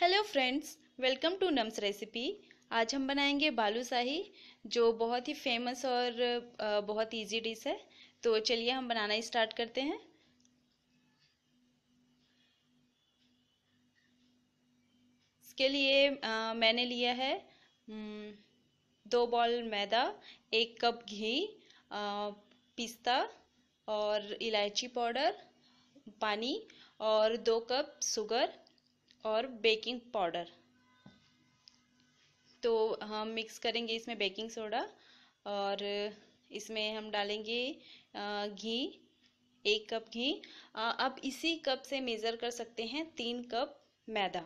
hello friends welcome to Nums recipe आज हम बनाएंगे बालूशाही जो बहुत ही फेमस और बहुत इजी डिश है तो चलिए हम बनाना स्टार्ट करते हैं इसके लिए आ, मैंने लिया है दो बॉल मैदा एक कप घी पिस्ता और इलायची पाउडर पानी और दो कप शुगर और बेकिंग पाउडर तो हम मिक्स करेंगे इसमें बेकिंग सोडा और इसमें हम डालेंगे घी एक कप घी आप इसी कप से मेज़र कर सकते हैं तीन कप मैदा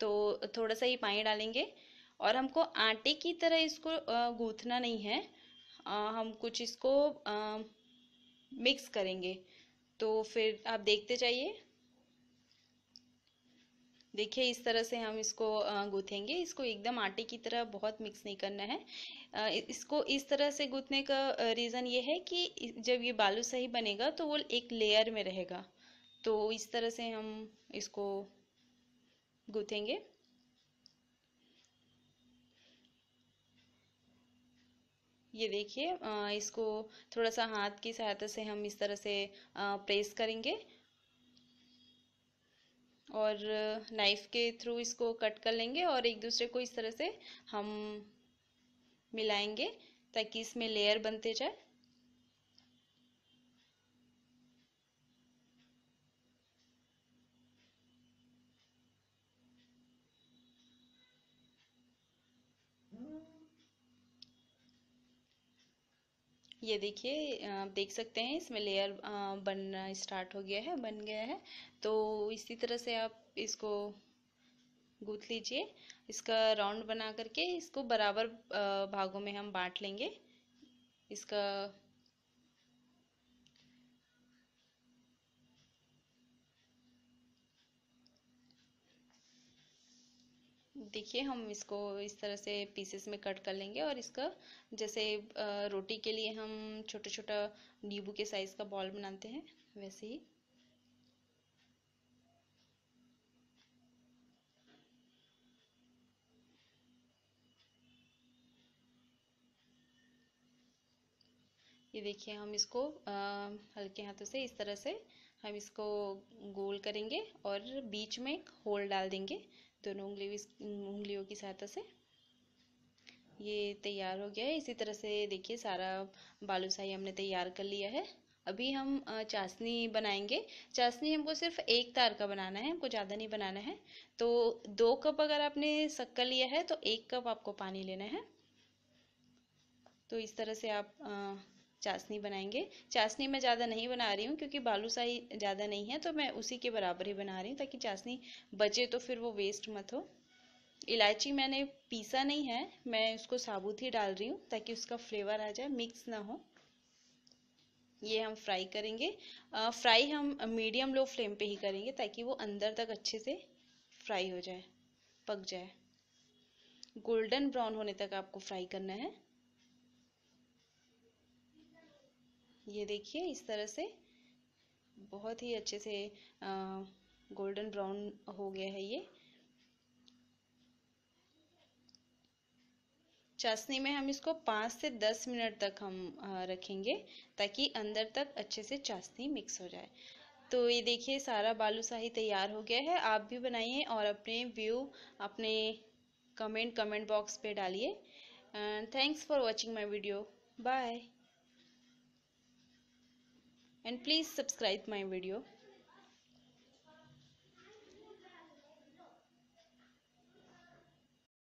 तो थोड़ा सा ये पानी डालेंगे और हमको आटे की तरह इसको गूथना नहीं है हम कुछ इसको मिक्स करेंगे तो फिर आप देखते जाइए देखिए इस तरह से हम इसको गूँथेंगे इसको एकदम आटे की तरह बहुत मिक्स नहीं करना है इसको इस तरह से गूँथने का रीज़न ये है कि जब ये बालू सही बनेगा तो वो एक लेयर में रहेगा तो इस तरह से हम इसको गूँथेंगे ये देखिए इसको थोड़ा सा हाथ की सहायता से हम इस तरह से प्रेस करेंगे और नाइफ़ के थ्रू इसको कट कर लेंगे और एक दूसरे को इस तरह से हम मिलाएंगे ताकि इसमें लेयर बनते जाए ये देखिए आप देख सकते हैं इसमें लेयर बनना स्टार्ट हो गया है बन गया है तो इसी तरह से आप इसको गूथ लीजिए इसका राउंड बना करके इसको बराबर भागों में हम बांट लेंगे इसका देखिए हम इसको इस तरह से पीसेस में कट कर लेंगे और इसका जैसे रोटी के लिए हम छोटा छोटा नींबू के साइज़ का बॉल बनाते हैं वैसे ही ये देखिए हम इसको हल्के हाथों से इस तरह से हम इसको गोल करेंगे और बीच में एक होल डाल देंगे दोनों तो उंगली उंगलियों की सहायता से ये तैयार हो गया है इसी तरह से देखिए सारा बालूशाही हमने तैयार कर लिया है अभी हम चाशनी बनाएंगे चाशनी हमको सिर्फ एक तार का बनाना है हमको ज़्यादा नहीं बनाना है तो दो कप अगर आपने शक्कर लिया है तो एक कप आपको पानी लेना है तो इस तरह से आप चाशनी बनाएंगे चाशनी मैं ज़्यादा नहीं बना रही हूँ क्योंकि बालूशाही ज़्यादा नहीं है तो मैं उसी के बराबर ही बना रही हूँ ताकि चाशनी बचे तो फिर वो वेस्ट मत हो इलायची मैंने पीसा नहीं है मैं उसको साबुत ही डाल रही हूँ ताकि उसका फ्लेवर आ जाए मिक्स ना हो ये हम फ्राई करेंगे आ, फ्राई हम मीडियम लो फ्लेम पे ही करेंगे ताकि वो अंदर तक अच्छे से फ्राई हो जाए पक जाए गोल्डन ब्राउन होने तक आपको फ्राई करना है ये देखिए इस तरह से बहुत ही अच्छे से गोल्डन ब्राउन हो गया है ये चाशनी में हम इसको पाँच से दस मिनट तक हम रखेंगे ताकि अंदर तक अच्छे से चाशनी मिक्स हो जाए तो ये देखिए सारा बालूशाही तैयार हो गया है आप भी बनाइए और अपने व्यू अपने कमेंट कमेंट बॉक्स पे डालिए thanks for watching my video bye and please subscribe my video